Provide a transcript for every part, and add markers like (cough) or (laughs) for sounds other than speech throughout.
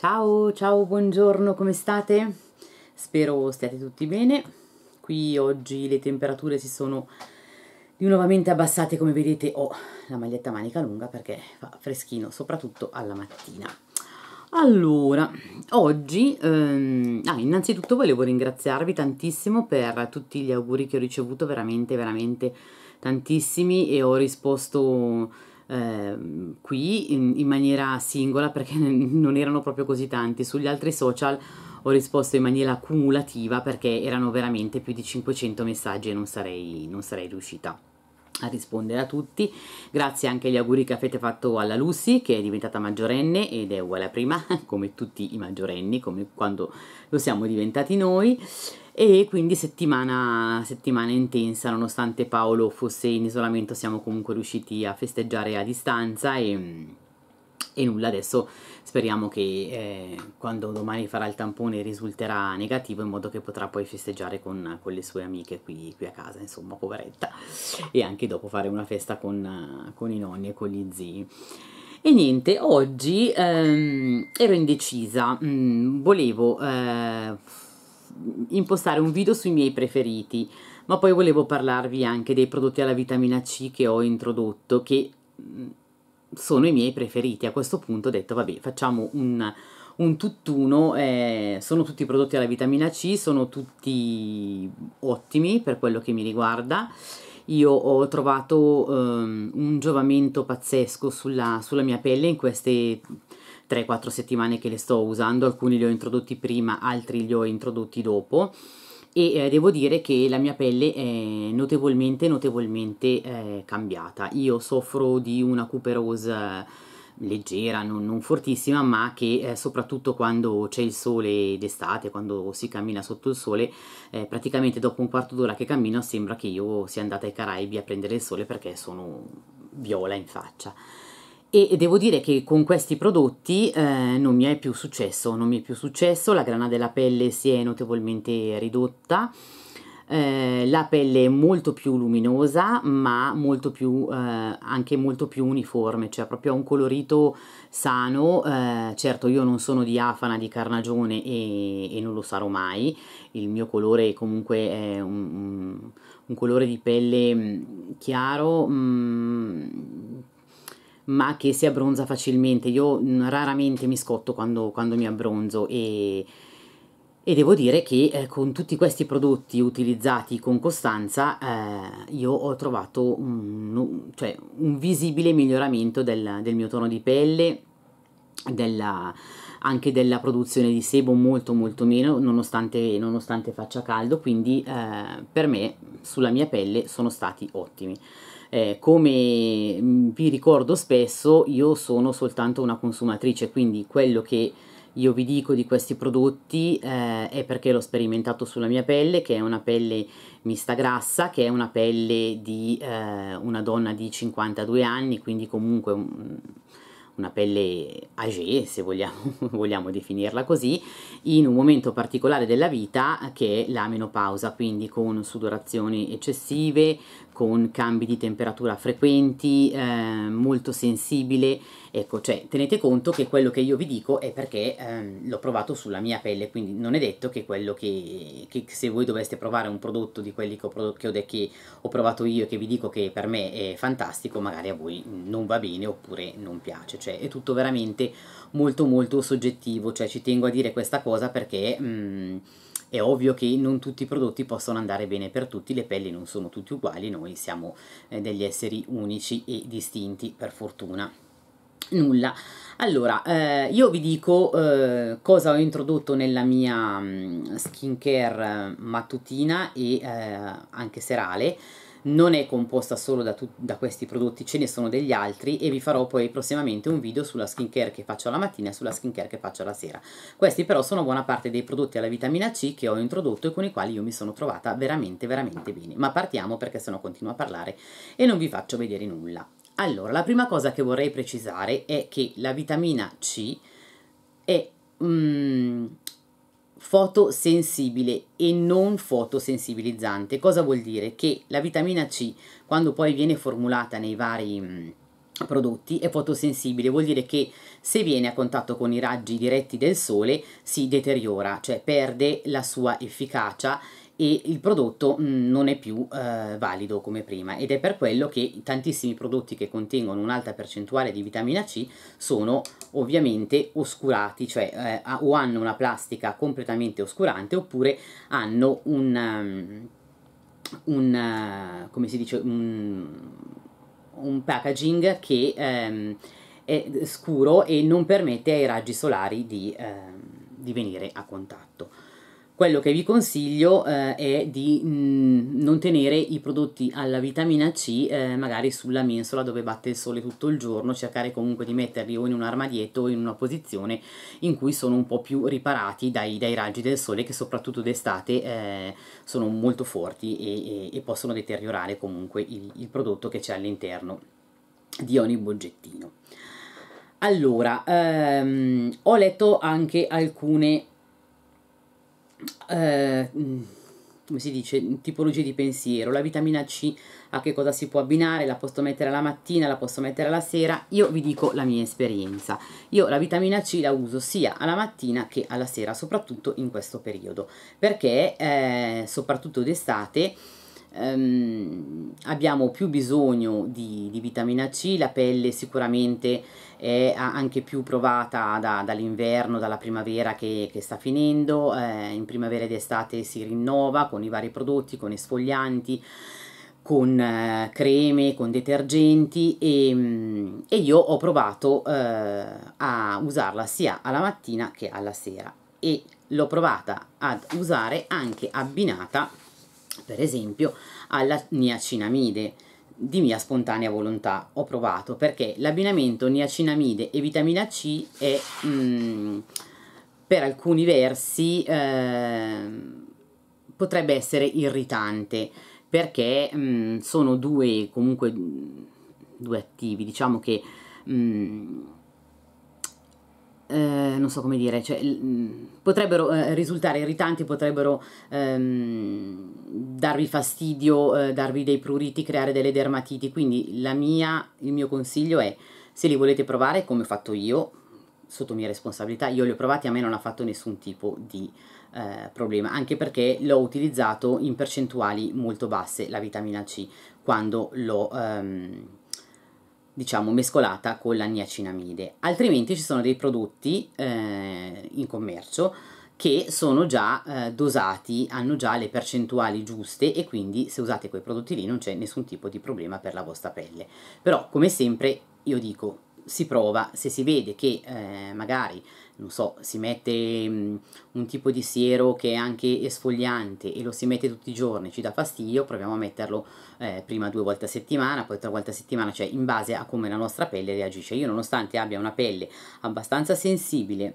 Ciao, ciao, buongiorno, come state? Spero stiate tutti bene. Qui oggi le temperature si sono di nuovamente abbassate, come vedete ho la maglietta manica lunga perché fa freschino, soprattutto alla mattina. Allora, oggi, ehm, ah, innanzitutto volevo ringraziarvi tantissimo per tutti gli auguri che ho ricevuto, veramente, veramente tantissimi e ho risposto Ehm, qui in, in, maniera singola perché (laughs) non erano proprio così tanti, sugli altri social ho risposto in maniera cumulativa perché erano veramente più di 500 messaggi e non sarei, non sarei riuscita a rispondere a tutti grazie anche agli auguri che avete fatto alla Lucy che è diventata maggiorenne ed è uguale a prima (laughs) come tutti i maggiorenni come quando lo siamo diventati noi e quindi settimana, settimana intensa nonostante Paolo fosse in isolamento siamo comunque riusciti a festeggiare a distanza e, mm, e nulla adesso Speriamo che eh, quando domani farà il tampone risulterà negativo in modo che potrà poi festeggiare con, con le sue amiche qui, qui, a casa, insomma, poveretta. E anche dopo fare una festa con, con i nonni e con gli zii. E niente, oggi ehm, ero indecisa, mm, volevo eh, impostare un video sui miei preferiti, ma poi volevo parlarvi anche dei prodotti alla vitamina C che ho introdotto, che mm, sono i miei preferiti. A questo punto ho detto, vabbè, facciamo un, un tutt'uno, eh, sono tutti prodotti alla vitamina C, sono tutti ottimi per quello che mi riguarda. Io ho trovato ehm, un giovamento pazzesco sulla, sulla mia pelle in queste 3-4 settimane che le sto usando, alcuni li ho introdotti prima, altri li ho introdotti dopo e eh, devo dire che la mia pelle è notevolmente notevolmente eh, cambiata io soffro di una cuperose leggera, non, non, fortissima, ma che eh, soprattutto quando c'è il sole d'estate, quando si cammina sotto il sole, eh, praticamente dopo un quarto d'ora che cammino sembra che io sia andata ai Caraibi a prendere il sole perché sono viola in faccia e devo dire che con questi prodotti eh, non mi è più successo, non mi è più successo, la grana della pelle si è notevolmente ridotta, eh, la pelle è molto più luminosa ma molto più, eh, anche molto più uniforme, cioè proprio un colorito sano, eh, certo io non sono diafana di carnagione e, e, non lo sarò mai, il mio colore comunque è un, un, un colore di pelle mm, chiaro, mm, ma che si abbronza facilmente. Io mm, raramente mi scotto quando, quando mi abbronzo e, e, devo dire che eh, con tutti questi prodotti utilizzati con costanza eh, io ho trovato un, cioè, un visibile miglioramento del, del, mio tono di pelle, della, anche della produzione di sebo molto molto meno nonostante, nonostante faccia caldo, quindi eh, per me sulla mia pelle sono stati ottimi eh, come mm, vi ricordo spesso io sono soltanto una consumatrice, quindi quello che io vi dico di questi prodotti eh, è perché l'ho sperimentato sulla mia pelle, che è una pelle mista grassa, che è una pelle di eh, una donna di 52 anni, quindi comunque una pelle agée se vogliamo, (laughs) vogliamo, definirla così, in un momento particolare della vita che è la menopausa, quindi con sudorazioni eccessive, con cambi di temperatura frequenti, eh, molto sensibile, ecco, cioè tenete conto che quello che io vi dico è perché ehm, l'ho provato sulla mia pelle, quindi non è detto che quello che, che se voi doveste provare un prodotto di quelli che ho, che, ho, che ho, provato io e che vi dico che per me è fantastico, magari a voi non va bene oppure non piace, cioè è tutto veramente molto molto soggettivo, cioè ci tengo a dire questa cosa perché... Mh, mhmm, è ovvio che non tutti i prodotti possono andare bene per tutti, le pelli non sono tutti uguali, noi siamo eh, degli esseri unici e distinti per fortuna. Nulla. Allora, eh, io vi dico eh, cosa ho introdotto nella mia mm, skincare eh, mattutina e eh, anche serale non è composta solo da, da, questi prodotti, ce ne sono degli altri e vi farò poi prossimamente un video sulla skincare che faccio alla mattina e sulla skincare che faccio alla sera. Questi però sono buona parte dei prodotti alla vitamina C che ho introdotto e con i quali io mi sono trovata veramente veramente bene. Ma partiamo perché sennò continuo a parlare e non vi faccio vedere nulla. Allora, la prima cosa che vorrei precisare è che la vitamina C è... Mm, fotosensibile e non fotosensibilizzante. Cosa vuol dire? Che la vitamina C, quando poi viene formulata nei vari mm, prodotti, è fotosensibile, vuol dire che se viene a contatto con i raggi diretti del sole si deteriora, cioè perde la sua efficacia e il prodotto mm, non è più eh, valido come prima ed è per quello che tantissimi prodotti che contengono un'alta percentuale di vitamina C sono ovviamente oscurati, cioè eh, o hanno una plastica completamente oscurante oppure hanno un, um, un uh, come si dice, un, un packaging che um, è scuro e non permette ai raggi solari di, uh, di venire a contatto quello che vi consiglio eh, è di mh, non tenere i prodotti alla vitamina C eh, magari sulla mensola dove batte il sole tutto il giorno, cercare comunque di metterli o in un armadietto o in una posizione in cui sono un po' più riparati dai, dai raggi del sole che soprattutto d'estate eh, sono molto forti e, e, e, possono deteriorare comunque il, il prodotto che c'è all'interno di ogni boggettino. Allora, ehm, ho letto anche alcune eh, mm, come si dice, tipologie di pensiero. La vitamina C a che cosa si può abbinare? La posso mettere la mattina, la posso mettere la sera? Io vi dico la mia esperienza. Io la vitamina C la uso sia alla mattina che alla sera, soprattutto in questo periodo, perché eh, soprattutto d'estate ehm, abbiamo più bisogno di, di, vitamina C, la pelle sicuramente è anche più provata da, dall'inverno, dalla primavera che, che sta finendo, eh, in primavera ed estate si rinnova con i vari prodotti, con esfoglianti, con eh, creme, con detergenti e, mm, e io ho provato eh, a usarla sia alla mattina che alla sera e l'ho provata ad usare anche abbinata per esempio alla niacinamide di mia spontanea volontà ho provato perché l'abbinamento niacinamide e vitamina C è mh, mm, per alcuni versi eh, potrebbe essere irritante perché mh, mm, sono due comunque mm, due attivi diciamo che mh, eh, non so come dire, cioè, mm, potrebbero eh, risultare irritanti, potrebbero ehm, darvi fastidio, eh, darvi dei pruriti, creare delle dermatiti, quindi mia, il mio consiglio è se li volete provare come ho fatto io, sotto mia responsabilità, io li ho provati, a me non ha fatto nessun tipo di eh, problema, anche perché l'ho utilizzato in percentuali molto basse la vitamina C quando l'ho... Ehm, diciamo mescolata con la niacinamide altrimenti ci sono dei prodotti eh, in commercio che sono già eh, dosati, hanno già le percentuali giuste e quindi se usate quei prodotti lì non c'è nessun tipo di problema per la vostra pelle. Però come sempre io dico si prova, se si vede che eh, magari non so, si mette un tipo di siero che è anche esfoliante e lo si mette tutti i giorni, ci dà fastidio, proviamo a metterlo eh, prima due volte a settimana, poi tre volte a settimana, cioè in base a come la nostra pelle reagisce. Io nonostante abbia una pelle abbastanza sensibile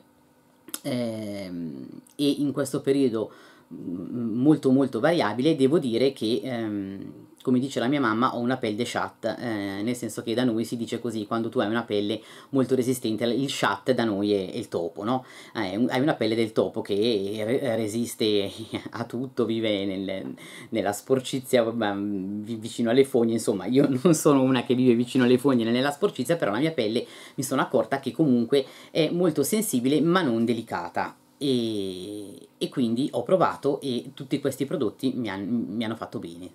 ehm, e in questo periodo molto molto variabile, devo dire che... Ehm, come dice la mia mamma, ho una pelle chat, eh, nel senso che da noi si dice così, quando tu hai una pelle molto resistente, il chat da noi è, è il topo, no? Eh, un, hai una pelle del topo che resiste (laughs) a tutto, vive nel, nella sporcizia mm, vicino alle fogne, insomma io (laughs) non sono una che vive vicino alle fogne nella sporcizia, però la mia pelle mi sono accorta che comunque è molto sensibile ma non delicata. E, e quindi ho provato e tutti questi prodotti mi, han, mi hanno fatto bene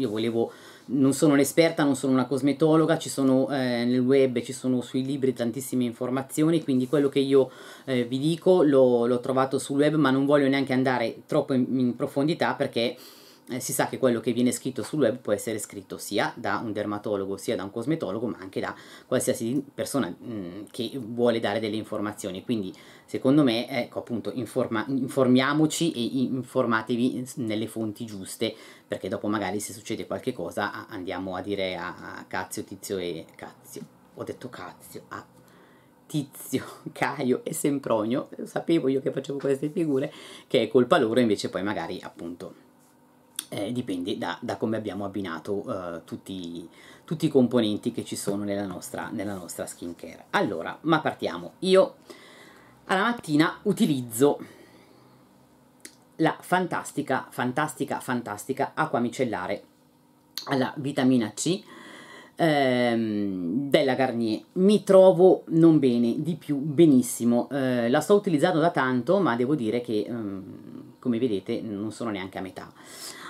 io volevo non sono un'esperta, non sono una cosmetologa, ci sono eh, nel web, ci sono sui libri tantissime informazioni, quindi quello che io eh, vi dico l'ho, trovato sul web, ma non voglio neanche andare troppo in, in profondità perché eh, si sa che quello che viene scritto sul web può essere scritto sia da un dermatologo, sia da un cosmetologo, ma anche da qualsiasi persona mh, mm, che vuole dare delle informazioni. Quindi, secondo me, ecco appunto, informa- informiamoci e informatevi nelle fonti giuste, perché dopo magari se succede qualche cosa andiamo a dire a, a Cazio, Tizio e Cazio. Ho detto Cazio, a Tizio, (laughs) Caio e Sempronio, sapevo io che facevo queste figure, che è colpa loro, invece poi magari appunto eh, dipende da, da, come abbiamo abbinato eh, tutti, tutti, i componenti che ci sono nella nostra, nella nostra skincare. Allora, ma partiamo. Io alla mattina utilizzo la fantastica, fantastica, fantastica acqua micellare alla vitamina C ehm, della Garnier mi trovo non bene di più benissimo eh, la sto utilizzando da tanto ma devo dire che ehm, come vedete non sono neanche a metà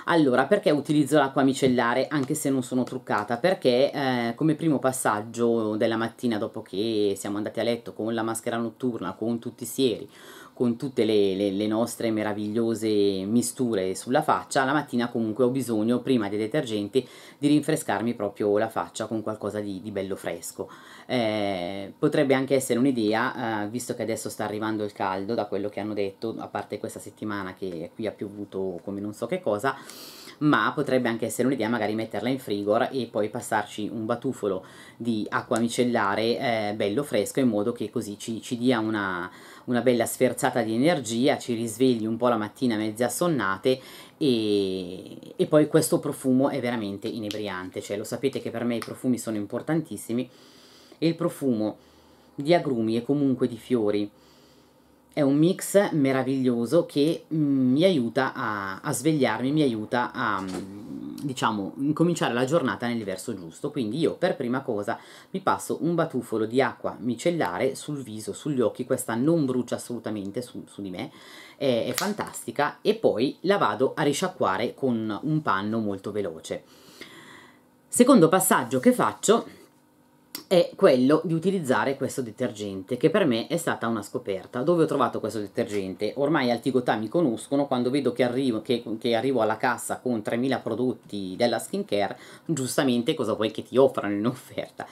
allora perché utilizzo l'acqua micellare anche se non sono truccata perché eh, come primo passaggio della mattina dopo che siamo andati a letto con la maschera notturna con tutti i sieri con tutte le, le, le, nostre meravigliose misture sulla faccia, la mattina comunque ho bisogno, prima dei detergenti, di rinfrescarmi proprio la faccia con qualcosa di, di bello fresco. Eh, potrebbe anche essere un'idea, eh, visto che adesso sta arrivando il caldo, da quello che hanno detto, a parte questa settimana che qui ha piovuto come non so che cosa, ma potrebbe anche essere un'idea magari metterla in frigor e poi passarci un batufolo di acqua micellare eh, bello fresco in modo che così ci, ci dia una una bella sferzata di energia, ci risvegli un po' la mattina mezze assonnate e, e poi questo profumo è veramente inebriante, cioè lo sapete che per me i profumi sono importantissimi e il profumo di agrumi e comunque di fiori è un mix meraviglioso che mm, mi aiuta a, a svegliarmi, mi aiuta a mm, diciamo incominciare la giornata nel verso giusto. Quindi io per prima cosa mi passo un batuffolo di acqua micellare sul viso, sugli occhi, questa non brucia assolutamente su, su di me, è, è fantastica e poi la vado a risciacquare con un panno molto veloce. Secondo passaggio che faccio è quello di utilizzare questo detergente, che per me è stata una scoperta. Dove ho trovato questo detergente? Ormai al Tigotà mi conoscono, quando vedo che arrivo, che, che arrivo alla cassa con 3000 prodotti della skincare, giustamente cosa vuoi che ti offrano in offerta?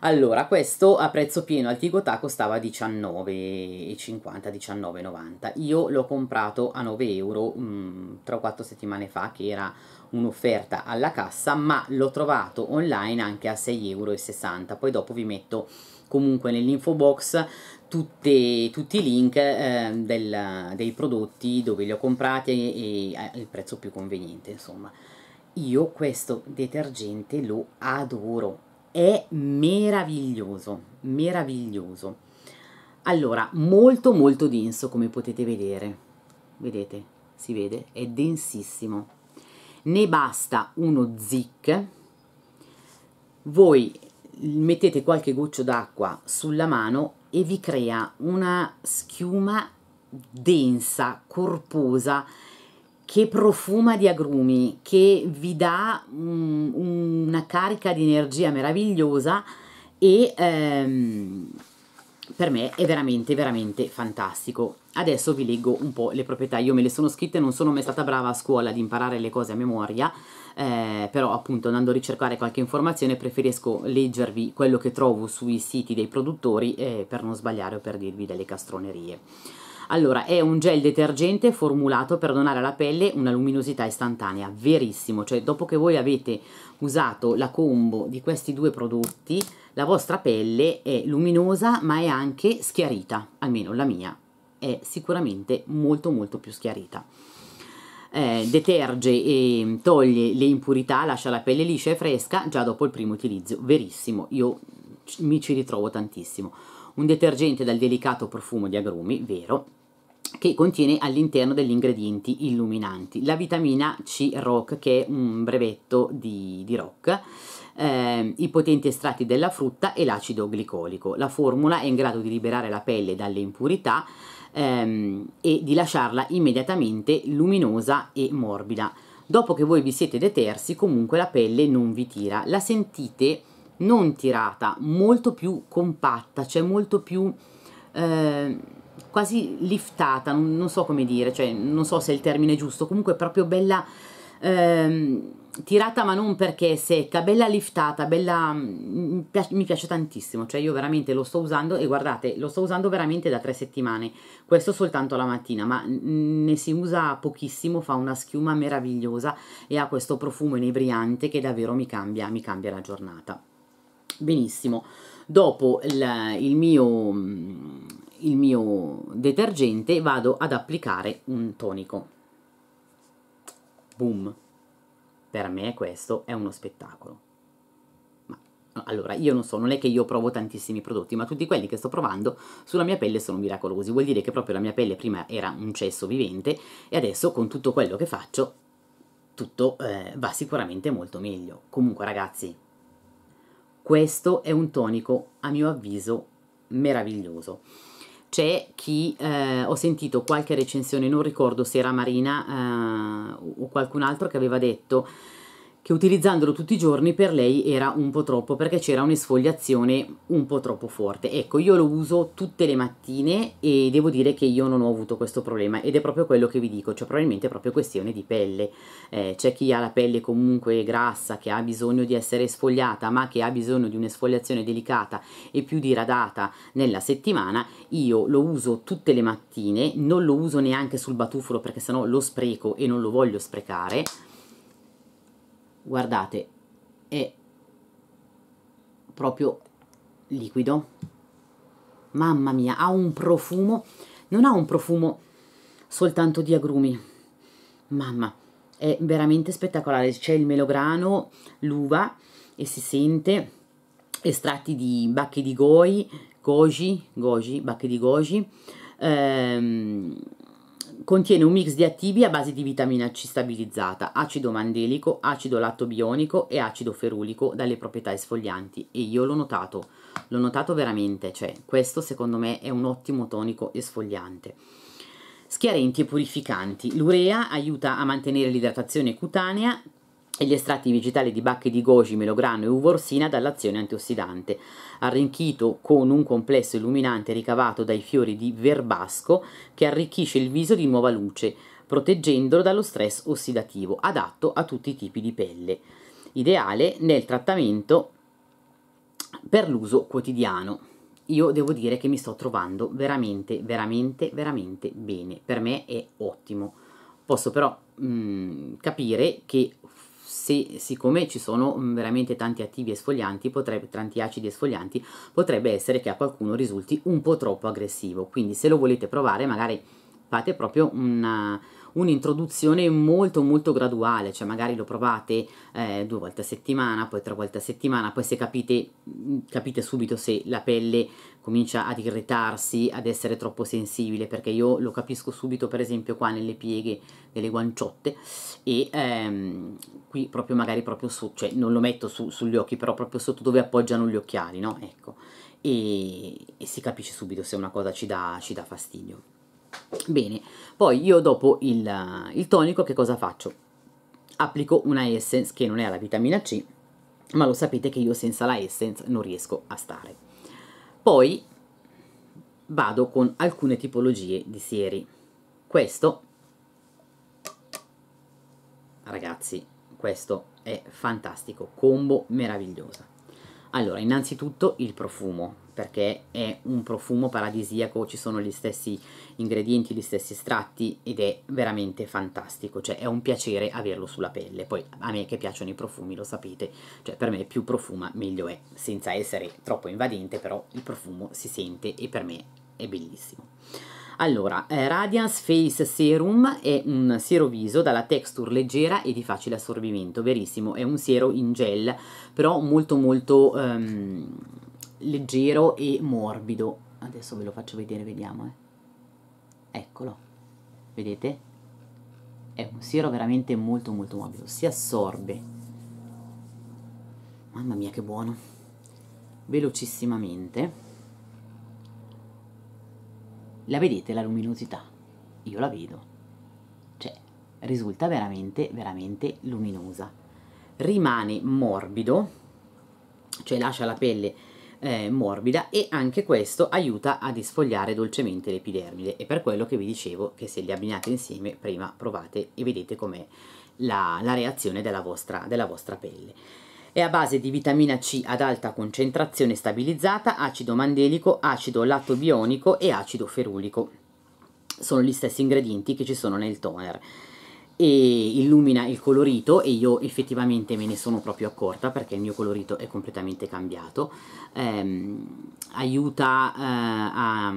Allora, questo a prezzo pieno al Tigotà costava 19,50, 19,90. Io l'ho comprato a 9 euro 3 mm, o 4 settimane fa, che era un'offerta alla cassa ma l'ho trovato online anche a 6,60 euro poi dopo vi metto comunque nell'info box tutte, tutti i link eh, del, dei prodotti dove li ho comprati e, e, e eh, il prezzo più conveniente insomma io questo detergente lo adoro è meraviglioso meraviglioso allora molto molto denso come potete vedere vedete si vede è densissimo ne basta uno zic voi mettete qualche goccio d'acqua sulla mano e vi crea una schiuma densa, corposa, che profuma di agrumi, che vi dà um, una carica di energia meravigliosa e, ehm, per me è veramente veramente fantastico adesso vi leggo un po' le proprietà io me le sono scritte non sono mai stata brava a scuola ad imparare le cose a memoria eh, però appunto andando a ricercare qualche informazione preferisco leggervi quello che trovo sui siti dei produttori eh, per non sbagliare o per dirvi delle castronerie allora, è un gel detergente formulato per donare alla pelle una luminosità istantanea, verissimo, cioè dopo che voi avete usato la combo di questi due prodotti la vostra pelle è luminosa ma è anche schiarita, almeno la mia è sicuramente molto molto più schiarita. Eh, deterge e toglie le impurità, lascia la pelle liscia e fresca già dopo il primo utilizzo, verissimo, io mi ci ritrovo tantissimo. Un detergente dal delicato profumo di agrumi, vero, che contiene all'interno degli ingredienti illuminanti la vitamina C rock che è un brevetto di, di rock eh, i potenti estratti della frutta e l'acido glicolico la formula è in grado di liberare la pelle dalle impurità ehm, e di lasciarla immediatamente luminosa e morbida dopo che voi vi siete detersi comunque la pelle non vi tira la sentite non tirata molto più compatta cioè molto più eh, quasi liftata, non, non so come dire, cioè non so se è il termine giusto, comunque proprio bella ehm, tirata ma non perché è secca, bella liftata, bella mm, mi piace, mi piace, tantissimo, cioè io veramente lo sto usando e guardate, lo sto usando veramente da tre settimane, questo soltanto la mattina, ma ne si usa pochissimo, fa una schiuma meravigliosa e ha questo profumo inebriante che davvero mi cambia, mi cambia la giornata. Benissimo, dopo il, il mio mm, il mio detergente vado ad applicare un tonico boom per me questo è uno spettacolo ma, allora, io non so, non è che io provo tantissimi prodotti, ma tutti quelli che sto provando sulla mia pelle sono miracolosi. Vuol dire che proprio la mia pelle prima era un cesso vivente e adesso con tutto quello che faccio tutto eh, va sicuramente molto meglio. Comunque ragazzi, questo è un tonico a mio avviso meraviglioso c'è chi eh, ho sentito qualche recensione, non ricordo se era Marina eh, o qualcun altro che aveva detto che utilizzandolo tutti i giorni per lei era un po' troppo perché c'era un'esfoliazione un po' troppo forte. Ecco, io lo uso tutte le mattine e devo dire che io non ho avuto questo problema ed è proprio quello che vi dico, cioè probabilmente è proprio questione di pelle. Eh, c'è chi ha la pelle comunque grassa, che ha bisogno di essere sfogliata, ma che ha bisogno di un'esfoliazione delicata e più diradata nella settimana. Io lo uso tutte le mattine, non lo uso neanche sul batufolo perché sennò lo spreco e non lo voglio sprecare guardate è proprio liquido mamma mia ha un profumo non ha un profumo soltanto di agrumi mamma è veramente spettacolare c'è il melograno l'uva e si sente estratti di bacche di goi goji goji bacche di goji ehm, Contiene un mix di attivi a base di vitamina C stabilizzata, acido mandelico, acido lattobionico e acido ferulico dalle proprietà esfoglianti e io l'ho notato, l'ho notato veramente, cioè questo secondo me è un ottimo tonico esfogliante. Schiarenti e purificanti. L'urea aiuta a mantenere l'idratazione cutanea, e gli estratti vegetali di bacche di goji, melograno e uva orsina dall'azione antiossidante, arricchito con un complesso illuminante ricavato dai fiori di verbasco che arricchisce il viso di nuova luce, proteggendolo dallo stress ossidativo, adatto a tutti i tipi di pelle, ideale nel trattamento per l'uso quotidiano. Io devo dire che mi sto trovando veramente, veramente, veramente bene, per me è ottimo. Posso però mh, mm, capire che se, siccome ci sono mm, veramente tanti attivi esfolianti, potrebbe, tanti acidi esfolianti, potrebbe essere che a qualcuno risulti un po' troppo aggressivo. Quindi se lo volete provare magari fate proprio una un'introduzione molto molto graduale, cioè magari lo provate eh, due volte a settimana, poi tre volte a settimana, poi se capite, capite subito se la pelle comincia ad irritarsi, ad essere troppo sensibile, perché io lo capisco subito per esempio qua nelle pieghe delle guanciotte e ehm, qui proprio magari proprio su, cioè non lo metto su, sugli occhi, però proprio sotto dove appoggiano gli occhiali, no? Ecco, e, e si capisce subito se una cosa ci dà, ci dà fastidio. Bene, poi io dopo il, il tonico che cosa faccio? Applico una essence che non è la vitamina C, ma lo sapete che io senza la essence non riesco a stare. Poi vado con alcune tipologie di sieri. Questo, ragazzi, questo è fantastico, combo meravigliosa. Allora, innanzitutto il profumo perché è un profumo paradisiaco, ci sono gli stessi ingredienti, gli stessi estratti ed è veramente fantastico, cioè è un piacere averlo sulla pelle. Poi a me che piacciono i profumi, lo sapete, cioè per me più profuma meglio è, senza essere troppo invadente, però il profumo si sente e per me è bellissimo. Allora, eh, Radiance Face Serum è un siero viso dalla texture leggera e di facile assorbimento, verissimo, è un siero in gel, però molto molto... Um, leggero e morbido. Adesso ve lo faccio vedere, vediamo. Eh. Eccolo, vedete? È un siero veramente molto molto morbido, si assorbe. Mamma mia che buono. Velocissimamente. La vedete la luminosità? Io la vedo. Cioè, risulta veramente, veramente luminosa. Rimane morbido, cioè lascia la pelle eh, morbida e anche questo aiuta a disfogliare dolcemente l'epidermide e per quello che vi dicevo che se li abbinate insieme prima provate e vedete com'è la, la, reazione della vostra, della vostra pelle. È a base di vitamina C ad alta concentrazione stabilizzata, acido mandelico, acido lattobionico e acido ferulico. Sono gli stessi ingredienti che ci sono nel toner e illumina il colorito e io effettivamente me ne sono proprio accorta perché il mio colorito è completamente cambiato ehm, aiuta eh, a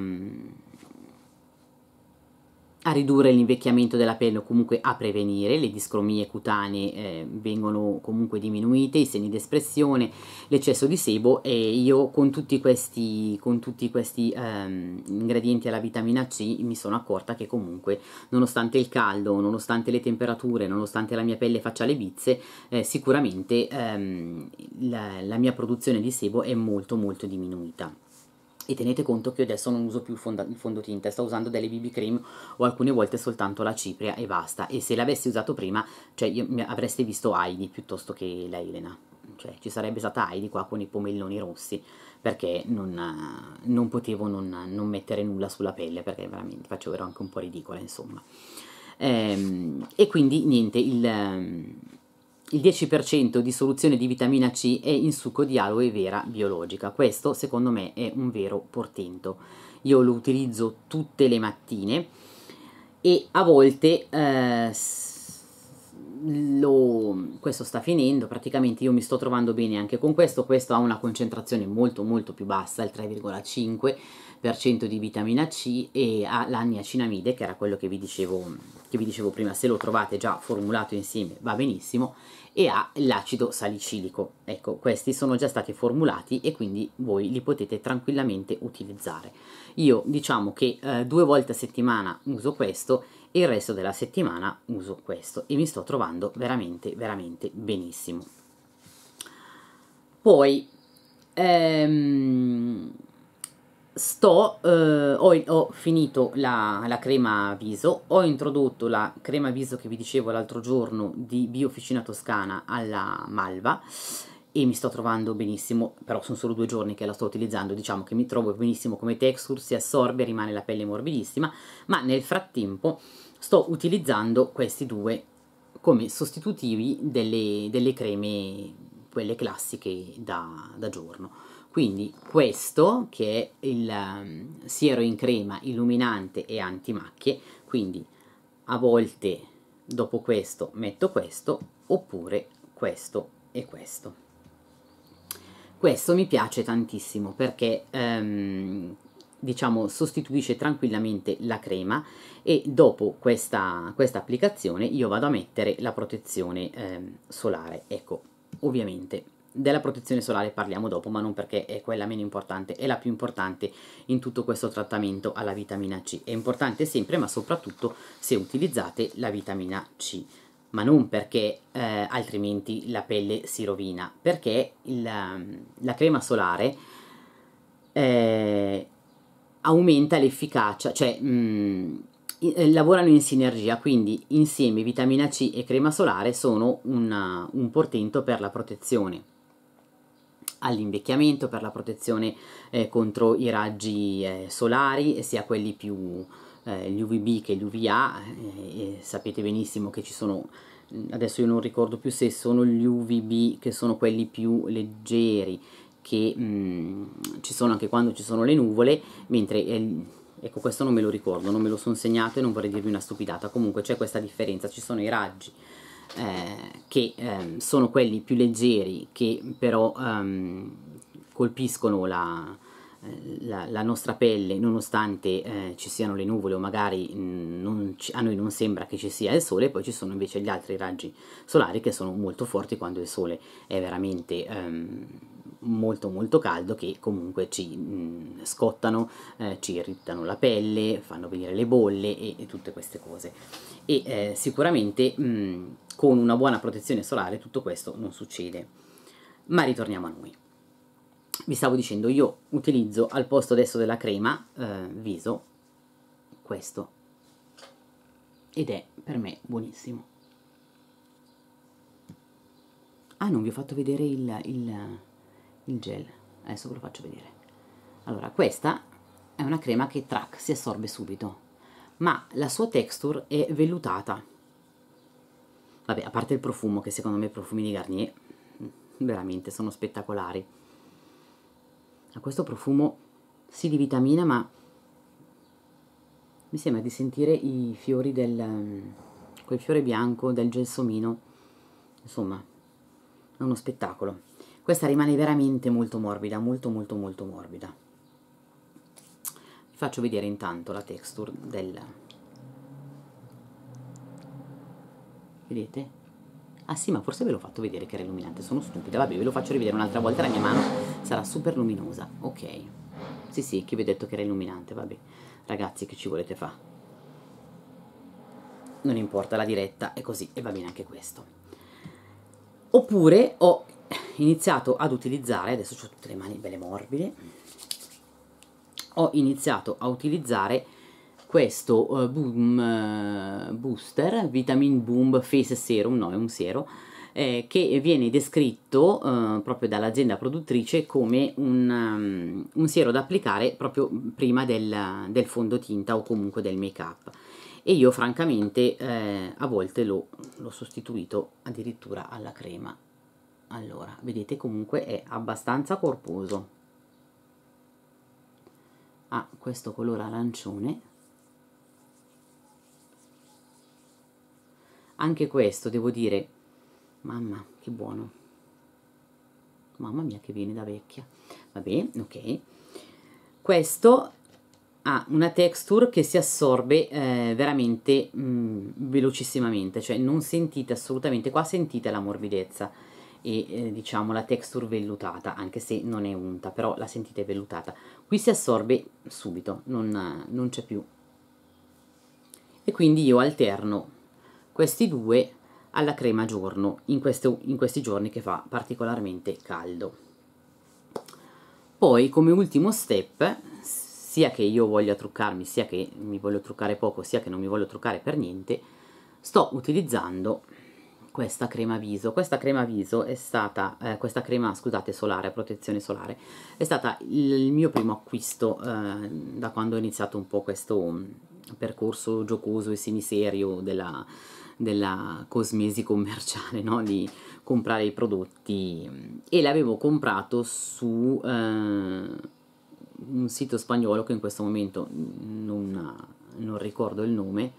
a ridurre l'invecchiamento della pelle o comunque a prevenire, le discromie cutanee eh, vengono comunque diminuite, i segni d'espressione, l'eccesso di sebo e io con tutti questi, con tutti questi ehm, ingredienti alla vitamina C mi sono accorta che comunque nonostante il caldo, nonostante le temperature, nonostante la mia pelle faccia le bizze, eh, sicuramente ehm, la, la mia produzione di sebo è molto molto diminuita e tenete conto che io adesso non uso più il fondotinta, sto usando delle BB cream o alcune volte soltanto la cipria e basta. E se l'avessi usato prima, cioè io, avreste visto Heidi piuttosto che la Elena. Cioè ci sarebbe stata Heidi qua con i pomelloni rossi, perché non, non potevo non, non, mettere nulla sulla pelle, perché veramente facevo, anche un po' ridicola, insomma. Ehm, e quindi niente, il il 10% di soluzione di vitamina C è in succo di aloe vera biologica. Questo secondo me è un vero portento. Io lo utilizzo tutte le mattine e a volte eh, lo, questo sta finendo, praticamente io mi sto trovando bene anche con questo, questo ha una concentrazione molto molto più bassa, il 3,5% di vitamina C e ha l'anniacinamide che era quello che vi, dicevo, che vi dicevo prima, se lo trovate già formulato insieme va benissimo e ha l'acido salicilico. Ecco, questi sono già stati formulati e quindi voi li potete tranquillamente utilizzare. Io diciamo che eh, due volte a settimana uso questo e il resto della settimana uso questo e mi sto trovando veramente veramente benissimo. Poi ehm, sto, eh, ho, ho, finito la, la, crema viso, ho introdotto la crema viso che vi dicevo l'altro giorno di Bioficina Toscana alla Malva e mi sto trovando benissimo, però sono solo due giorni che la sto utilizzando, diciamo che mi trovo benissimo come texture, si assorbe, rimane la pelle morbidissima, ma nel frattempo sto utilizzando questi due come sostitutivi delle, delle creme, quelle classiche da, da giorno quindi questo che è il um, siero in crema illuminante e antimacchie, quindi a volte dopo questo metto questo oppure questo e questo. Questo mi piace tantissimo perché um, diciamo sostituisce tranquillamente la crema e dopo questa, questa applicazione io vado a mettere la protezione eh, solare ecco ovviamente della protezione solare parliamo dopo, ma non perché è quella meno importante, è la più importante in tutto questo trattamento alla vitamina C. È importante sempre, ma soprattutto se utilizzate la vitamina C, ma non perché eh, altrimenti la pelle si rovina, perché la, ehm, la crema solare eh, aumenta l'efficacia, cioè mh, mm, eh, lavorano in sinergia, quindi insieme vitamina C e crema solare sono una, un portento per la protezione all'invecchiamento, per la protezione eh, contro i raggi eh, solari, sia quelli più eh, gli UVB che gli UVA, eh, sapete benissimo che ci sono adesso io non ricordo più se sono gli UVB che sono quelli più leggeri che mh, ci sono anche quando ci sono le nuvole, mentre eh, ecco questo non me lo ricordo, non me lo sono segnato e non vorrei dirvi una stupidata, comunque c'è questa differenza, ci sono i raggi eh, che ehm, sono quelli più leggeri che però ehm, colpiscono la, eh, la, la, nostra pelle nonostante eh, ci siano le nuvole o magari mh, mm, a noi non sembra che ci sia il sole poi ci sono invece gli altri raggi solari che sono molto forti quando il sole è veramente ehm, molto molto caldo che comunque ci mh, mm, scottano, eh, ci irritano la pelle, fanno venire le bolle e, e tutte queste cose e eh, sicuramente mh, mm, con una buona protezione solare tutto questo non succede. Ma ritorniamo a noi. Vi stavo dicendo, io utilizzo al posto adesso della crema eh, viso questo ed è per me buonissimo. Ah, non vi ho fatto vedere il, il, il gel, adesso ve lo faccio vedere. Allora, questa è una crema che track, si assorbe subito, ma la sua texture è vellutata Vabbè, a parte il profumo, che secondo me i profumi di Garnier mm, veramente sono spettacolari. Ha questo profumo, sì, di vitamina, ma mi sembra di sentire i fiori del... Mm, quel fiore bianco del gelsomino. Insomma, è uno spettacolo. Questa rimane veramente molto morbida, molto molto molto morbida. Vi faccio vedere intanto la texture del vedete? Ah sì, ma forse ve l'ho fatto vedere che era illuminante, sono stupida, vabbè, ve lo faccio rivedere un'altra volta, la mia mano sarà super luminosa, ok. Sì, sì, chi vi ha detto che era illuminante, vabbè. Ragazzi, che ci volete fa? Non importa, la diretta è così e va bene anche questo. Oppure ho iniziato ad utilizzare, adesso ho tutte le mani belle morbide, ho iniziato a utilizzare questo eh, boom eh, booster, vitamin boom face serum, no è un siero, eh, che viene descritto eh, proprio dall'azienda produttrice come un, um, un, siero da applicare proprio prima del, del, fondotinta o comunque del make up e io francamente eh, a volte l'ho sostituito addirittura alla crema allora vedete comunque è abbastanza corposo ha ah, questo colore arancione anche questo devo dire, mamma che buono, mamma mia che viene da vecchia, va bene, ok, questo ha una texture che si assorbe eh, veramente mh, mm, velocissimamente, cioè non sentite assolutamente, qua sentite la morbidezza e eh, diciamo la texture vellutata, anche se non è unta, però la sentite vellutata. Qui si assorbe subito, non, non c'è più. E quindi io alterno questi due alla crema giorno in, questo, in questi giorni che fa particolarmente caldo. Poi come ultimo step, sia che io voglia truccarmi, sia che mi voglio truccare poco, sia che non mi voglio truccare per niente, sto utilizzando questa crema viso. Questa crema viso è stata, eh, questa crema, scusate, solare, protezione solare, è stata il mio primo acquisto eh, da quando ho iniziato un po' questo percorso giocoso e semiserio della, della cosmesi commerciale, no? di comprare i prodotti e l'avevo comprato su eh, un sito spagnolo che in questo momento non, non ricordo il nome,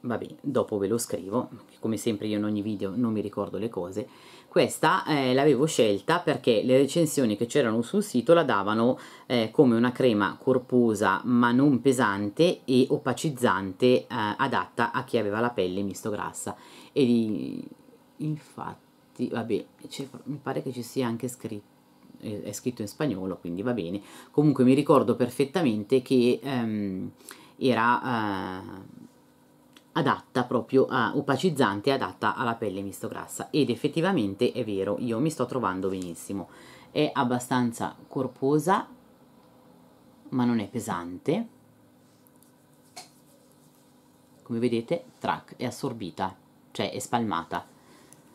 vabbè, dopo ve lo scrivo, come sempre io in ogni video non mi ricordo le cose, questa eh, l'avevo scelta perché le recensioni che c'erano sul sito la davano eh, come una crema corposa ma non pesante e opacizzante eh, adatta a chi aveva la pelle misto grassa. E di... infatti, vabbè, mi pare che ci sia anche scritto eh, è scritto in spagnolo quindi va bene comunque mi ricordo perfettamente che ehm, era eh, adatta proprio a opacizzante, adatta alla pelle misto grassa ed effettivamente è vero, io mi sto trovando benissimo. È abbastanza corposa, ma non è pesante. Come vedete, track è assorbita, cioè è spalmata.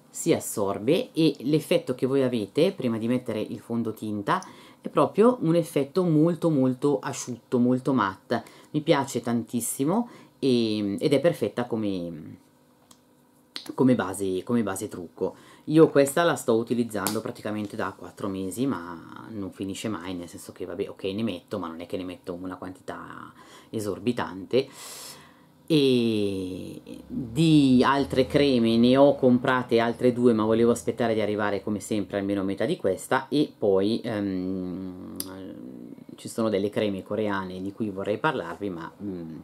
Si assorbe e l'effetto che voi avete prima di mettere il fondotinta è proprio un effetto molto molto asciutto, molto matte. Mi piace tantissimo e, ehm, ed è perfetta come, come, base, come base trucco. Io questa la sto utilizzando praticamente da 4 mesi, ma non finisce mai, nel senso che vabbè, ok, ne metto, ma non è che ne metto una quantità esorbitante. E di altre creme ne ho comprate altre due, ma volevo aspettare di arrivare come sempre almeno a metà di questa. E poi um, ci sono delle creme coreane di cui vorrei parlarvi, ma um,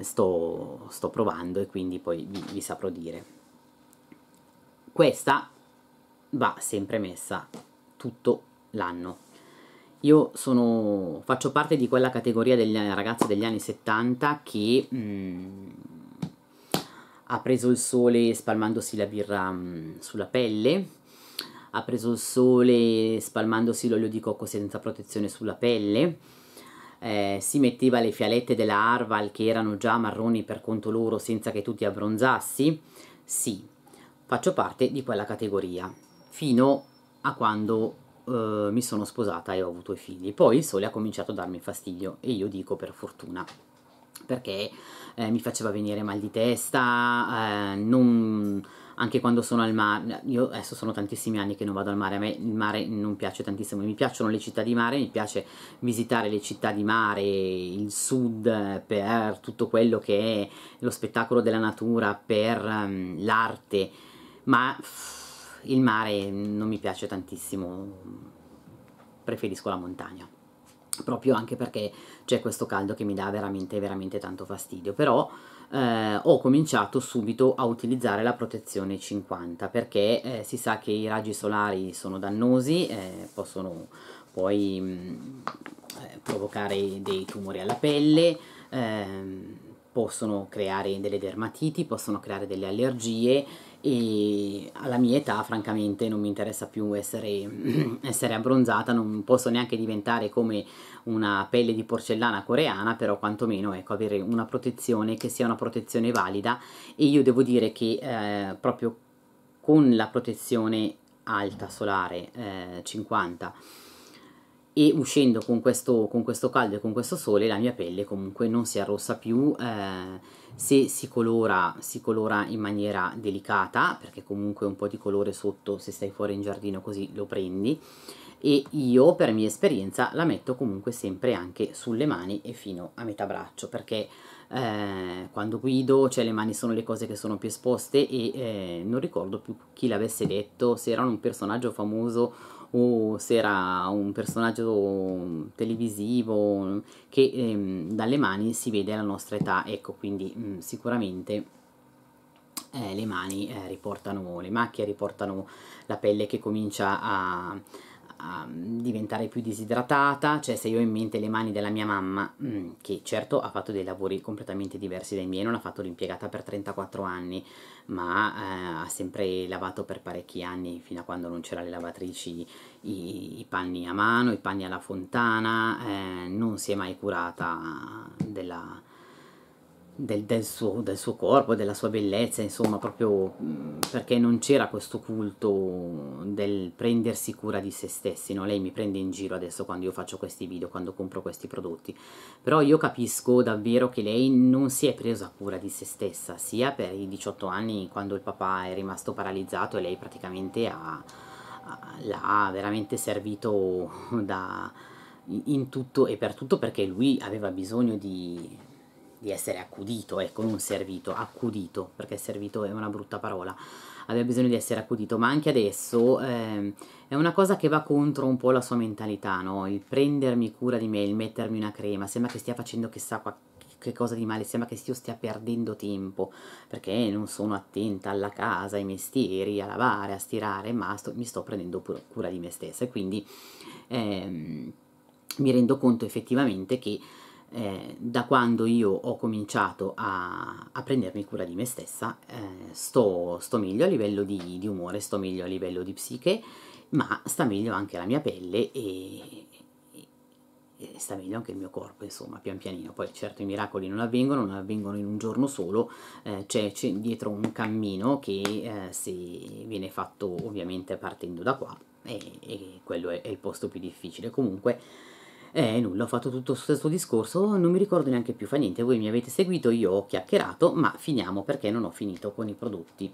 sto, sto provando e quindi poi vi, vi saprò dire. Questa va sempre messa tutto l'anno. Io sono, faccio parte di quella categoria degli ragazze degli anni 70 che mh, mm, ha preso il sole spalmandosi la birra mh, mm, sulla pelle, ha preso il sole spalmandosi l'olio di cocco senza protezione sulla pelle, eh, si metteva le fialette della Arval che erano già marroni per conto loro senza che tu ti abbronzassi? Sì, faccio parte di quella categoria, fino a quando eh, mi sono sposata e ho avuto i figli. Poi il sole ha cominciato a darmi fastidio e io dico per fortuna perché eh, mi faceva venire mal di testa, eh, non anche quando sono al mare, io adesso sono tantissimi anni che non vado al mare, a me il mare non piace tantissimo, mi piacciono le città di mare, mi piace visitare le città di mare, il sud per tutto quello che è lo spettacolo della natura, per um, l'arte, ma pff, il mare non mi piace tantissimo, preferisco la montagna proprio anche perché c'è questo caldo che mi dà veramente veramente tanto fastidio però eh, ho cominciato subito a utilizzare la protezione 50 perché eh, si sa che i raggi solari sono dannosi, eh, possono poi mh, mm, eh, provocare dei tumori alla pelle, ehm, possono creare delle dermatiti, possono creare delle allergie e alla mia età francamente non mi interessa più essere, (clears throat) essere, abbronzata, non posso neanche diventare come una pelle di porcellana coreana, però quantomeno ecco, avere una protezione che sia una protezione valida e io devo dire che eh, proprio con la protezione alta solare eh, 50 e uscendo con questo, con questo, caldo e con questo sole la mia pelle comunque non si arrossa più eh, se si colora, si colora in maniera delicata perché comunque un po' di colore sotto se stai fuori in giardino così lo prendi e io per mia esperienza la metto comunque sempre anche sulle mani e fino a metà braccio perché eh, quando guido cioè le mani sono le cose che sono più esposte e eh, non ricordo più chi l'avesse detto se era un personaggio famoso o se era un personaggio televisivo che ehm, dalle mani si vede la nostra età, ecco quindi mh, mm, sicuramente... Eh, le mani eh, riportano le macchie, riportano la pelle che comincia a, a mm, diventare più disidratata, cioè se io ho in mente le mani della mia mamma, mm, che certo ha fatto dei lavori completamente diversi dai miei, non ha fatto l'impiegata per 34 anni, ma eh, ha sempre lavato per parecchi anni, fino a quando non c'erano le lavatrici, i, i, panni a mano, i panni alla fontana, eh, non si è mai curata della del, del, suo, del, suo, corpo, della sua bellezza, insomma, proprio perché non c'era questo culto del prendersi cura di se stessi, no? Lei mi prende in giro adesso quando io faccio questi video, quando compro questi prodotti, però io capisco davvero che lei non si è presa cura di se stessa, sia per i 18 anni quando il papà è rimasto paralizzato e lei praticamente ha, l'ha veramente servito da, in tutto e per tutto perché lui aveva bisogno di di essere accudito, ecco, non servito, accudito, perché servito è una brutta parola, aveva bisogno di essere accudito, ma anche adesso eh, è una cosa che va contro un po' la sua mentalità, no? Il prendermi cura di me, il mettermi una crema, sembra che stia facendo chissà che cosa di male, sembra che io stia perdendo tempo, perché non sono attenta alla casa, ai mestieri, a lavare, a stirare, ma sto, mi sto prendendo cura di me stessa e quindi... Ehm, mi rendo conto effettivamente che eh, da quando io ho cominciato a, a prendermi cura di me stessa eh, sto, sto, meglio a livello di, di, umore, sto meglio a livello di psiche, ma sta meglio anche la mia pelle e, e sta meglio anche il mio corpo, insomma, pian pianino. Poi certo i miracoli non avvengono, non avvengono in un giorno solo, eh, c'è, dietro un cammino che eh, se viene fatto ovviamente partendo da qua e, e quello è, è il posto più difficile. Comunque eh, nulla, ho fatto tutto lo stesso discorso, non mi ricordo neanche più, fa niente, voi mi avete seguito, io ho chiacchierato, ma finiamo perché non ho finito con i prodotti.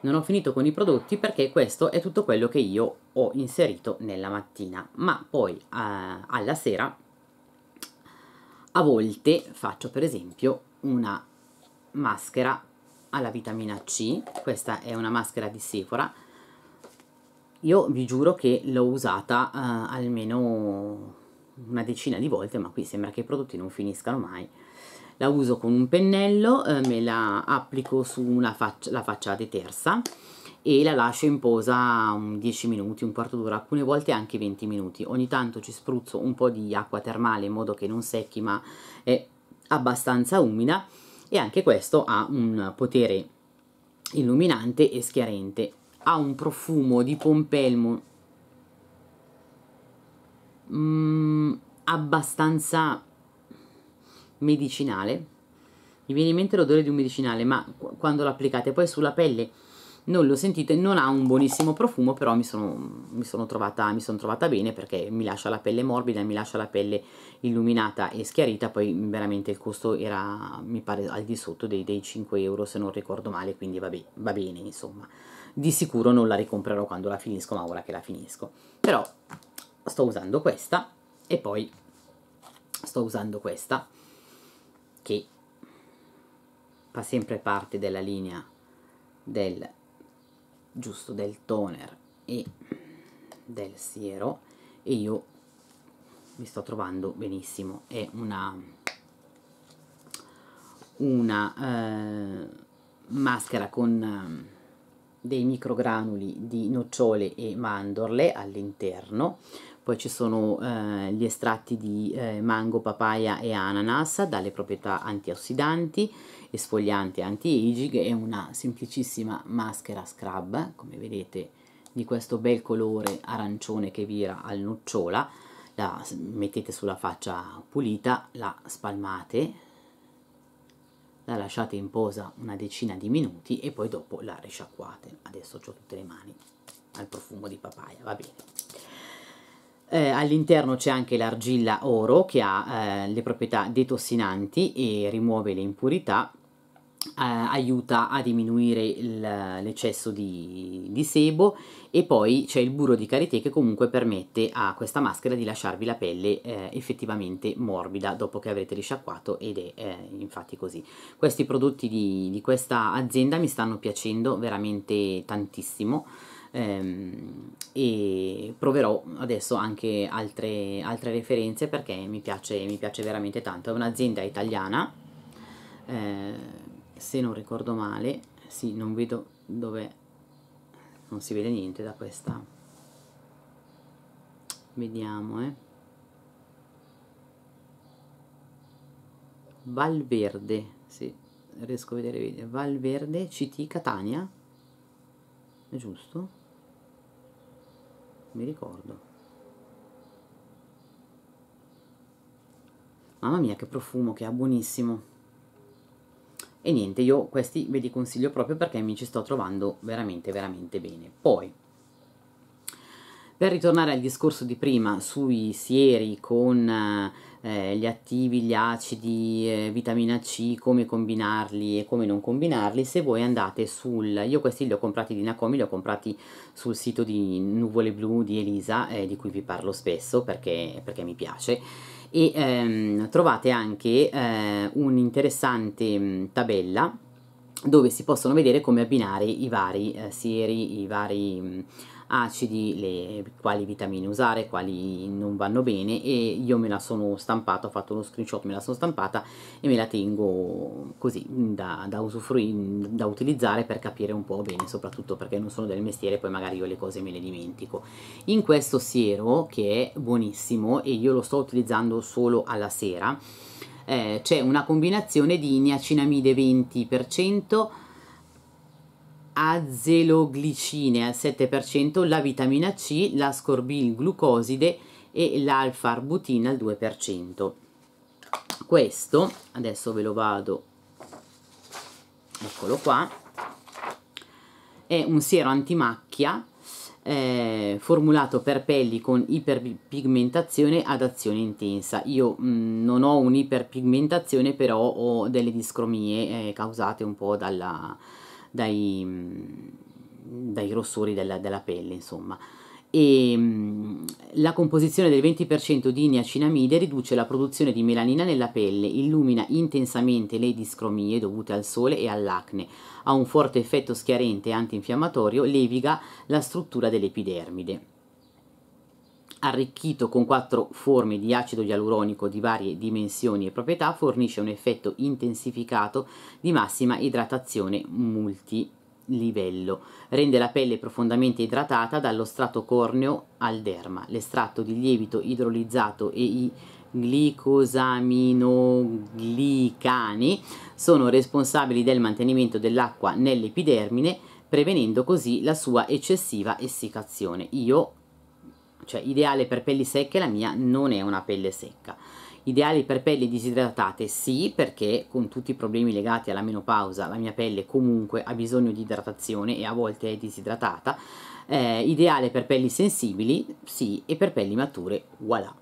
Non ho finito con i prodotti perché questo è tutto quello che io ho inserito nella mattina, ma poi eh, alla sera a volte faccio per esempio una maschera alla vitamina C, questa è una maschera di Sephora, io vi giuro che l'ho usata eh, almeno una decina di volte, ma qui sembra che i prodotti non finiscano mai. La uso con un pennello, eh, me la applico sulla faccia, faccia detersa e la lascio in posa 10 minuti, un quarto d'ora, alcune volte anche 20 minuti. Ogni tanto ci spruzzo un po' di acqua termale in modo che non secchi ma è abbastanza umida e anche questo ha un potere illuminante e schiarente. Ha un profumo di pompelmo mh, mm, abbastanza medicinale. Mi viene in mente l'odore di un medicinale, ma quando lo applicate poi sulla pelle non lo sentite, non ha un buonissimo profumo, però mi sono, mi sono, trovata, mi sono trovata, bene perché mi lascia la pelle morbida, mi lascia la pelle illuminata e schiarita, poi veramente il costo era, mi pare, al di sotto dei, dei 5 euro se non ricordo male, quindi va, be va bene, insomma. Di sicuro non la ricomprerò quando la finisco, ma ora che la finisco. Però sto usando questa e poi sto usando questa che fa sempre parte della linea del giusto del toner e del siero e io mi sto trovando benissimo è una una eh, maschera con eh, dei microgranuli di nocciole e mandorle all'interno poi ci sono eh, gli estratti di eh, mango, papaya e ananas dalle proprietà antiossidanti, esfolianti e anti-aging e una semplicissima maschera scrub, come vedete di questo bel colore arancione che vira al nocciola, la mettete sulla faccia pulita, la spalmate, la lasciate in posa una decina di minuti e poi dopo la risciacquate. Adesso ho tutte le mani al profumo di papaya, va bene. Eh, all'interno c'è anche l'argilla oro che ha eh, le proprietà detossinanti e rimuove le impurità, eh, aiuta a diminuire l'eccesso di, di, sebo e poi c'è il burro di karité che comunque permette a questa maschera di lasciarvi la pelle eh, effettivamente morbida dopo che avrete risciacquato ed è eh, infatti così. Questi prodotti di, di questa azienda mi stanno piacendo veramente tantissimo. Ehm, e proverò adesso anche altre, altre referenze perché mi piace, mi piace, veramente tanto. È un'azienda italiana, eh, se non ricordo male, sì, non vedo dove, non si vede niente da questa, vediamo, eh. Valverde, sì, riesco a vedere, Valverde, CT Catania, è giusto? mi ricordo. Mamma mia che profumo che ha, buonissimo. E niente, io questi ve li consiglio proprio perché mi ci sto trovando veramente, veramente bene. Poi, per ritornare al discorso di prima sui sieri con eh, eh, gli attivi, gli acidi, eh, vitamina C, come combinarli e come non combinarli, se voi andate sul... Io questi li ho comprati di Nacomi, li ho comprati sul sito di Nuvole Blu di Elisa, eh, di cui vi parlo spesso perché, perché mi piace, e ehm, trovate anche eh, un'interessante mm, tabella dove si possono vedere come abbinare i vari eh, sieri, i vari mm, acidi, le, quali vitamine usare, quali non vanno bene e io me la sono stampata, ho fatto uno screenshot, me la sono stampata e me la tengo così da, da da utilizzare per capire un po' bene, soprattutto perché non sono del mestiere, poi magari io le cose me le dimentico. In questo siero, che è buonissimo e io lo sto utilizzando solo alla sera, eh, c'è una combinazione di niacinamide 20%, azeloglicine al 7%, la vitamina C, la scorbilglucoside e l'alfarbutina al 2%. Questo, adesso ve lo vado, eccolo qua, è un siero antimacchia eh, formulato per pelli con iperpigmentazione ad azione intensa. Io mh, mm, non ho un'iperpigmentazione, però ho delle discromie eh, causate un po' dalla dai, mm, dai rossori della, della pelle, insomma. E, mm, la composizione del 20% di niacinamide riduce la produzione di melanina nella pelle, illumina intensamente le discromie dovute al sole e all'acne, ha un forte effetto schiarente e antinfiammatorio, leviga la struttura dell'epidermide arricchito con quattro forme di acido ialuronico di varie dimensioni e proprietà, fornisce un effetto intensificato di massima idratazione multilivello. Rende la pelle profondamente idratata dallo strato corneo al derma. L'estratto di lievito idrolizzato e i glicosaminoglicani sono responsabili del mantenimento dell'acqua nell'epidermine prevenendo così la sua eccessiva essiccazione. Io cioè ideale per pelli secche, la mia non è una pelle secca. Ideale per pelli disidratate sì, perché con tutti i problemi legati alla menopausa la mia pelle comunque ha bisogno di idratazione e a volte è disidratata. Eh, ideale per pelli sensibili sì e per pelli mature voilà.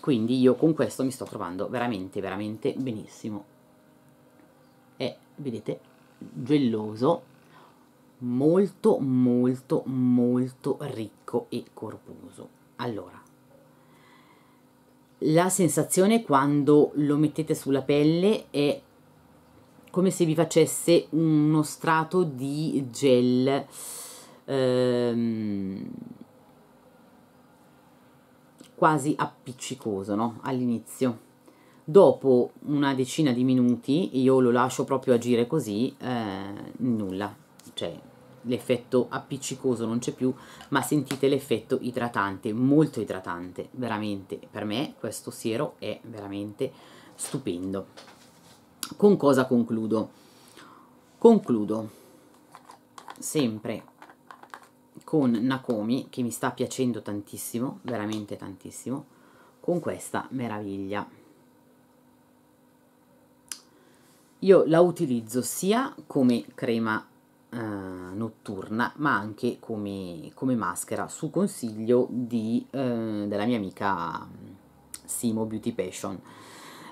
Quindi io con questo mi sto trovando veramente veramente benissimo. È, vedete, gelloso, molto molto molto ricco e corposo allora, la sensazione quando lo mettete sulla pelle è come se vi facesse uno strato di gel ehm, quasi appiccicoso no? all'inizio dopo una decina di minuti io lo lascio proprio agire così eh, nulla cioè l'effetto appiccicoso non c'è più, ma sentite l'effetto idratante, molto idratante, veramente per me questo siero è veramente stupendo. Con cosa concludo? Concludo sempre con Nakomi che mi sta piacendo tantissimo, veramente tantissimo, con questa meraviglia. Io la utilizzo sia come crema eh, notturna, ma anche come, come, maschera, su consiglio di, eh, della mia amica mm, Simo Beauty Passion.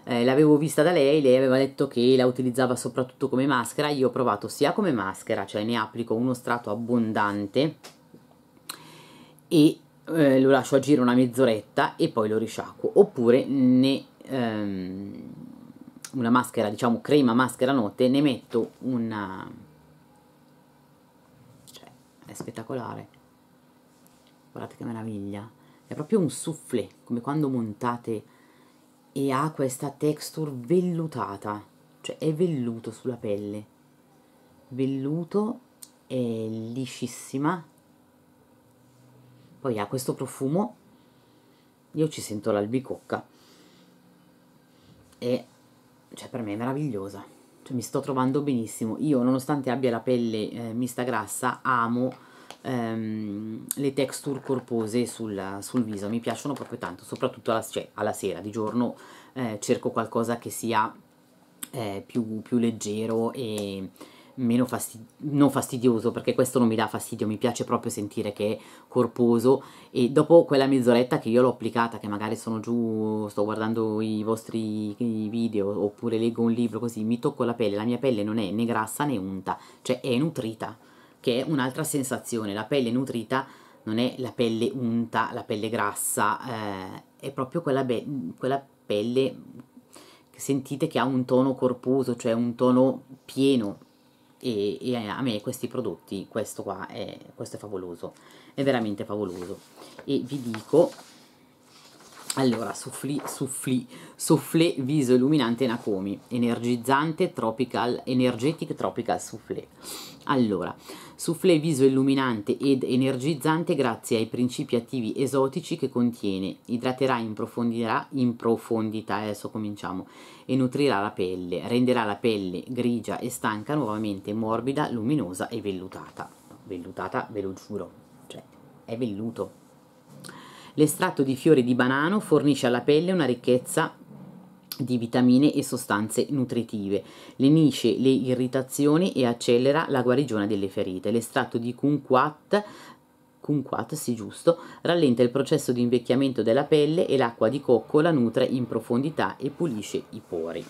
Eh, l'avevo vista da lei, lei aveva detto che la utilizzava soprattutto come maschera, io ho provato sia come maschera, cioè ne applico uno strato abbondante e eh, lo lascio agire una mezz'oretta e poi lo risciacquo, oppure ne, ehm, una maschera, diciamo crema maschera notte, ne metto una spettacolare guardate che meraviglia è proprio un soufflé come quando montate e ha questa texture vellutata cioè è velluto sulla pelle velluto è liscissima poi ha questo profumo io ci sento l'albicocca e cioè per me è meravigliosa cioè mi sto trovando benissimo io nonostante abbia la pelle eh, mista grassa amo ehm, le texture corpose sul, sul, viso, mi piacciono proprio tanto, soprattutto alla, cioè, alla sera, di giorno eh, cerco qualcosa che sia eh, più, più, leggero e meno fastid non fastidioso perché questo non mi dà fastidio, mi piace proprio sentire che è corposo e dopo quella mezz'oretta che io l'ho applicata, che magari sono giù, sto guardando i vostri video oppure leggo un libro così, mi tocco la pelle, la mia pelle non è né grassa né unta, cioè è nutrita che è un'altra sensazione. La pelle nutrita non è la pelle unta, la pelle grassa, eh, è proprio quella, quella pelle che sentite che ha un tono corposo, cioè un tono pieno. E, e a me questi prodotti, questo qua è, questo è favoloso, è veramente favoloso. E vi dico allora, soufflé, soufflé, soufflé viso illuminante Nakomi, energizzante tropical, energetic tropical soufflé. Allora, soufflé viso illuminante ed energizzante grazie ai principi attivi esotici che contiene, idraterà in profondità, in profondità adesso cominciamo, e nutrirà la pelle, renderà la pelle grigia e stanca nuovamente morbida, luminosa e vellutata. Vellutata, ve lo giuro, cioè è velluto L'estratto di fiori di banano fornisce alla pelle una ricchezza di vitamine e sostanze nutritive, lenisce le irritazioni e accelera la guarigione delle ferite. L'estratto di kumquat cunquat, sì giusto, rallenta il processo di invecchiamento della pelle e l'acqua di cocco la nutre in profondità e pulisce i pori.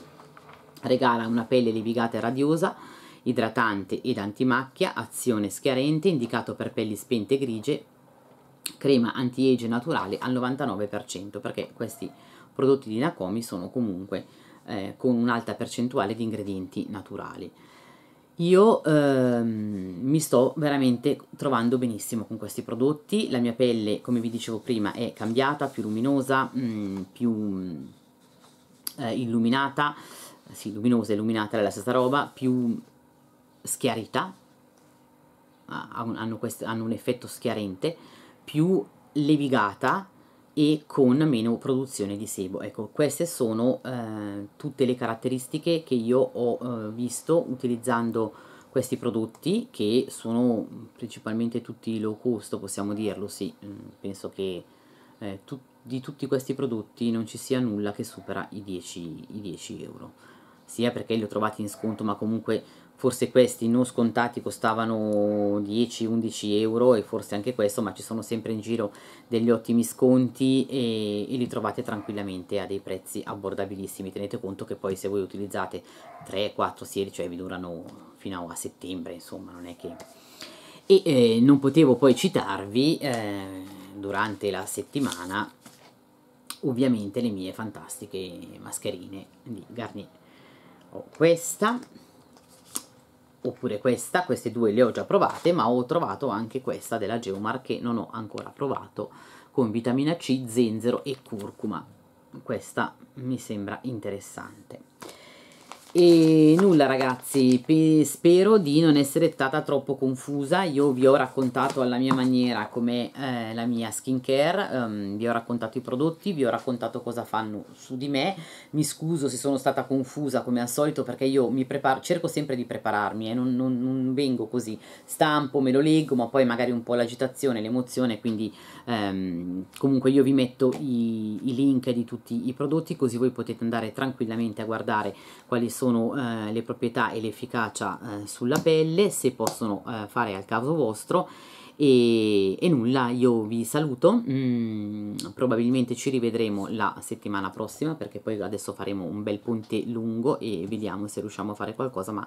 Regala una pelle levigata e radiosa, idratante ed antimacchia, azione schiarente, indicato per pelli spente e grigie crema anti-age naturale al 99% perché questi prodotti di Nakomi sono comunque eh, con un'alta percentuale di ingredienti naturali. Io ehm, mi sto veramente trovando benissimo con questi prodotti, la mia pelle come vi dicevo prima è cambiata, più luminosa, mh, mm, più mh, eh, illuminata, sì luminosa e illuminata è la stessa roba, più schiarita, ah, hanno, questo, hanno un effetto schiarente, più levigata e con meno produzione di sebo. Ecco, queste sono eh, tutte le caratteristiche che io ho eh, visto utilizzando questi prodotti che sono principalmente tutti low cost, possiamo dirlo, sì, mm, penso che eh, tu, di tutti questi prodotti non ci sia nulla che supera i 10, i 10 euro, sia perché li ho trovati in sconto ma comunque forse questi non scontati costavano 10-11 euro e forse anche questo, ma ci sono sempre in giro degli ottimi sconti e, e, li trovate tranquillamente a dei prezzi abbordabilissimi. Tenete conto che poi se voi utilizzate 3-4 sieri, cioè vi durano fino a settembre, insomma, non è che... E eh, non potevo poi citarvi eh, durante la settimana ovviamente le mie fantastiche mascherine di Garnier. Ho questa oppure questa, queste due le ho già provate, ma ho trovato anche questa della Geomar che non ho ancora provato, con vitamina C, zenzero e curcuma. Questa mi sembra interessante e nulla ragazzi spero di non essere stata troppo confusa io vi ho raccontato alla mia maniera come eh, la mia skincare um, vi ho raccontato i prodotti vi ho raccontato cosa fanno su di me mi scuso se sono stata confusa come al solito perché io mi preparo cerco sempre di prepararmi e eh, non, non, non, vengo così stampo me lo leggo ma poi magari un po' l'agitazione l'emozione quindi um, comunque io vi metto i, i link di tutti i prodotti così voi potete andare tranquillamente a guardare quali sono sono eh, le proprietà e l'efficacia eh, sulla pelle, se possono eh, fare al caso vostro. E, e, nulla, io vi saluto, mm, probabilmente ci rivedremo la settimana prossima perché poi adesso faremo un bel ponte lungo e vediamo se riusciamo a fare qualcosa, ma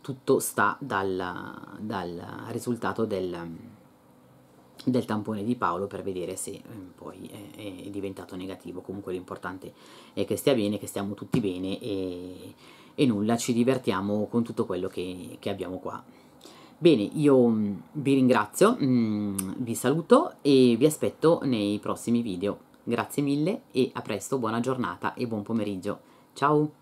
tutto sta dal, dal risultato del, del, tampone di Paolo per vedere se eh, poi eh, è, è, diventato negativo, comunque l'importante è che stia bene, che stiamo tutti bene e e nulla, ci divertiamo con tutto quello che, che abbiamo qua. Bene, io mm, vi ringrazio, mm, vi saluto e vi aspetto nei prossimi video. Grazie mille e a presto, buona giornata e buon pomeriggio. Ciao!